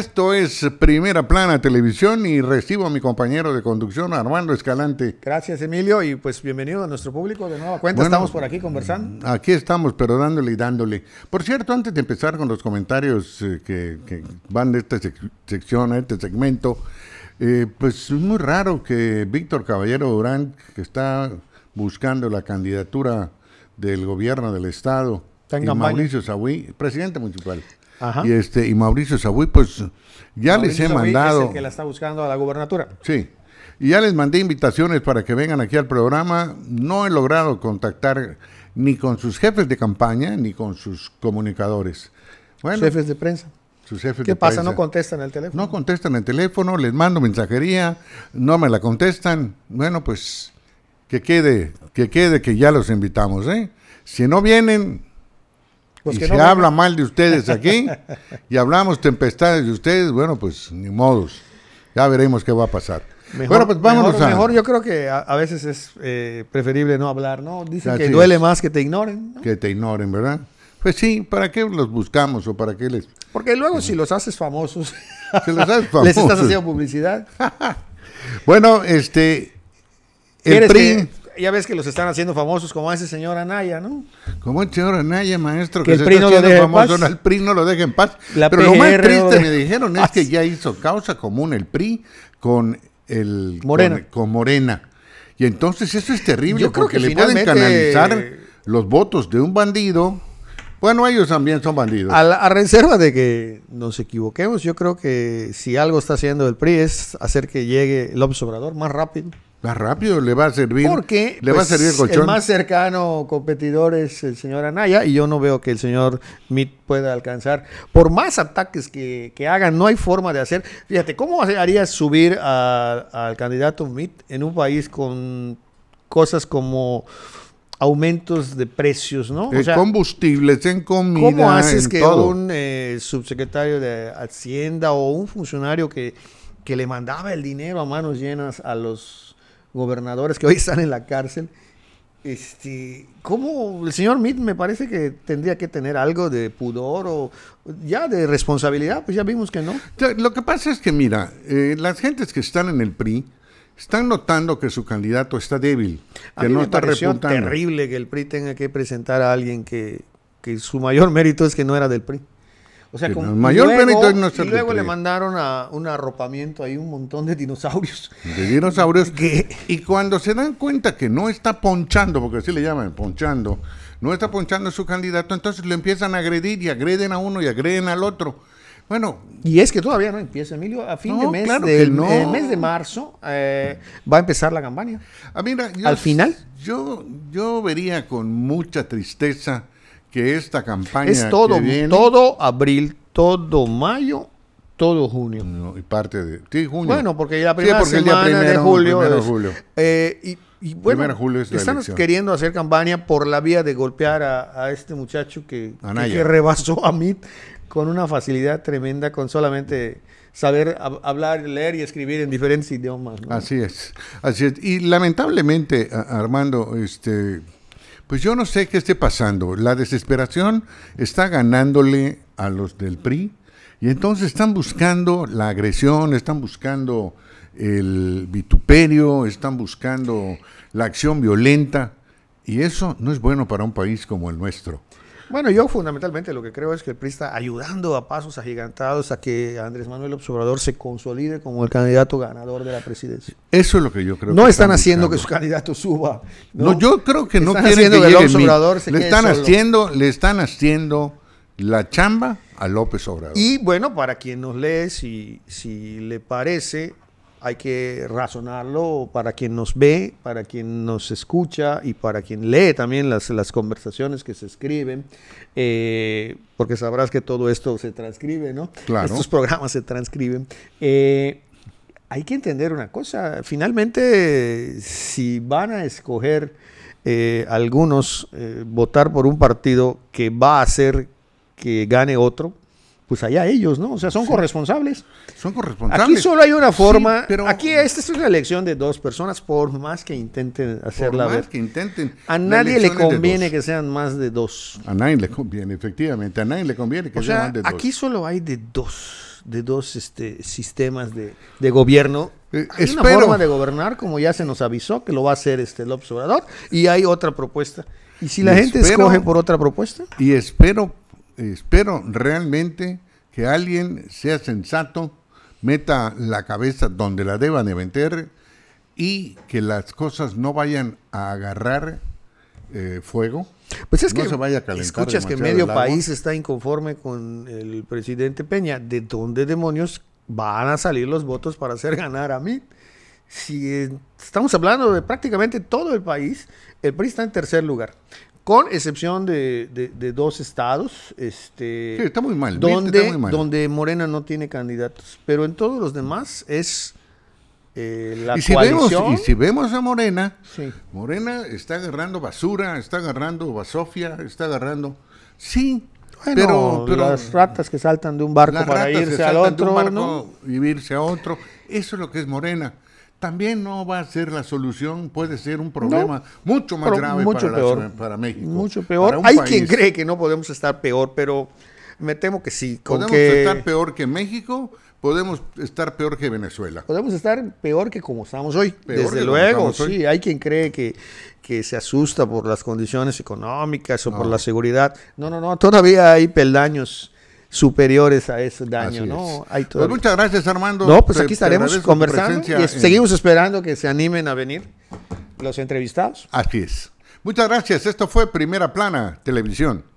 Esto es Primera Plana Televisión y recibo a mi compañero de conducción, Armando Escalante. Gracias, Emilio, y pues bienvenido a nuestro público de nueva cuenta. estamos por aquí conversando. Mm, aquí estamos, pero dándole y dándole. Por cierto, antes de empezar con los comentarios eh, que, van de esta sección a este segmento, eh, pues es muy raro que Víctor Caballero Durán, que está buscando la candidatura del gobierno del Estado, y Mauricio Sawí, presidente municipal. Y este y Mauricio Sabuy, pues ya les he mandado. Es que la está buscando a la gubernatura. Sí. Y ya les mandé invitaciones para que vengan aquí al programa. No he logrado contactar ni con sus jefes de campaña ni con sus comunicadores. Bueno, jefes de prensa. Sus jefes ¿Qué pasa? ¿No contestan el teléfono? No contestan el teléfono, les mando mensajería, no me la contestan. Bueno, pues que quede, que quede que ya los invitamos, ¿eh? Si no vienen, pues se habla mal de ustedes aquí y hablamos tempestades de ustedes, bueno, pues ni modos. Ya veremos qué va a pasar. bueno, pues vámonos a... Mejor yo creo que a, veces es eh, preferible no hablar, ¿no? Dicen que duele más que te ignoren. Que te ignoren, ¿verdad? Pues sí, ¿para qué los buscamos o para qué les...? Porque luego pues si los haces famosos... los haces Les estás haciendo publicidad. bueno, este... El PRI ya ves que los están haciendo famosos como ese señor Anaya, ¿no? Como el señor Anaya, maestro, que, el se PRI está famoso, el PRI no lo deja en paz. Pero lo más triste me dijeron es que ya hizo causa común el PRI con el Morena. Con, Morena. Y entonces eso es terrible porque que le pueden canalizar los votos de un bandido bueno, ellos también son bandidos. A, reserva de que nos equivoquemos, yo creo que si algo está haciendo el PRI es hacer que llegue el Obrador más rápido. Va rápido, le va a servir. Porque le va a pues, servir el colchón. El más cercano competidor es el señor Anaya y yo no veo que el señor Mit pueda alcanzar. Por más ataques que, que hagan, no hay forma de hacer. Fíjate, ¿cómo harías subir al candidato Mit en un país con cosas como aumentos de precios, ¿no? En o eh, combustibles, en comida. ¿Cómo haces que un eh, subsecretario de Hacienda o un funcionario que, que le mandaba el dinero a manos llenas a los gobernadores que hoy están en la cárcel. Este, ¿Cómo el señor Mitt me parece que tendría que tener algo de pudor o ya de responsabilidad? Pues ya vimos que no. Lo que pasa es que, mira, eh, las gentes que están en el PRI están notando que su candidato está débil, que a no está terrible que el PRI tenga que presentar a alguien que su mayor mérito es que no era del PRI. O sea, con, mayor y luego le mandaron a un arropamiento ahí un montón de dinosaurios. De dinosaurios. que, y cuando se dan cuenta que no está ponchando, porque así le llaman, ponchando, no está ponchando su candidato, entonces le empiezan a agredir y agreden a uno y agreden al otro. Bueno. Y es que todavía no empieza, Emilio. A fin de mes, del, el mes de marzo, eh, va a empezar la campaña. Ah, al final. Yo, yo vería con mucha tristeza que esta campaña. Es todo, todo abril, todo mayo, todo junio. y parte de. Sí, junio. Bueno, porque la primera sí, porque el día primero, de julio. Primero eh, julio. y, y, bueno, están queriendo hacer campaña por la vía de golpear a, este muchacho que, que, rebasó a mí con una facilidad tremenda, con solamente saber hablar, leer y escribir en diferentes idiomas. Así es, así es. Y lamentablemente, Armando, este pues yo no sé qué esté pasando. La desesperación está ganándole a los del PRI y entonces están buscando la agresión, están buscando el vituperio, están buscando la acción violenta y eso no es bueno para un país como el nuestro. Bueno, yo fundamentalmente lo que creo es que el PRI está ayudando a pasos agigantados a que Andrés Manuel Obrador se consolide como el candidato ganador de la presidencia. Eso es lo que yo creo. No están, haciendo que su candidato suba. No, yo creo que no quieren que, López Obrador se le están haciendo, le están haciendo la chamba a López Obrador. Y bueno, para quien nos lee, si, si le parece, hay que razonarlo para quien nos ve, para quien nos escucha y para quien lee también las, las conversaciones que se escriben, eh, porque sabrás que todo esto se transcribe, ¿no? Claro. Estos programas se transcriben. Eh, hay que entender una cosa, finalmente si van a escoger eh, algunos votar por un partido que va a hacer que gane otro, pues allá ellos, ¿no? O sea, son corresponsables. Son corresponsables. Aquí solo hay una forma. pero... Aquí esta es una elección de dos personas, por más que intenten hacerla por más que intenten. A nadie le conviene que sean más de dos. A nadie le conviene, efectivamente. A nadie le conviene que sean más de dos. Aquí solo hay de dos, de dos este, sistemas de, gobierno eh, hay una forma de gobernar, como ya se nos avisó, que lo va a hacer este el observador, y hay otra propuesta. ¿Y si la gente escoge por otra propuesta? Y espero espero realmente que alguien sea sensato, meta la cabeza donde la deban de meter y que las cosas no vayan a agarrar eh, fuego. Pues es que se vaya escuchas que medio país está inconforme con el presidente Peña. ¿De dónde demonios van a salir los votos para hacer ganar a mí? Si eh, estamos hablando de prácticamente todo el país, el PRI está en tercer lugar con excepción de, dos estados, este, está muy mal, donde, donde Morena no tiene candidatos, pero en todos los demás es eh, la y si coalición. y si vemos a Morena, Morena está agarrando basura, está agarrando basofia, está agarrando, sí, pero, las ratas que saltan de un barco para irse al otro, ¿no? a otro, eso es lo que es Morena también no va a ser la solución, puede ser un problema mucho más grave para, para, México. Mucho peor. Hay quien cree que no podemos estar peor, pero me temo que sí. Con podemos estar peor que México, podemos estar peor que Venezuela. Podemos estar peor que como estamos hoy. Desde luego, sí. Hay quien cree que, que se asusta por las condiciones económicas o por la seguridad. No, no, no. Todavía hay peldaños superiores a ese daño, ¿no? Pues muchas gracias, Armando. No, pues aquí estaremos conversando y seguimos esperando que se animen a venir los entrevistados. Así es. Muchas gracias. Esto fue Primera Plana Televisión.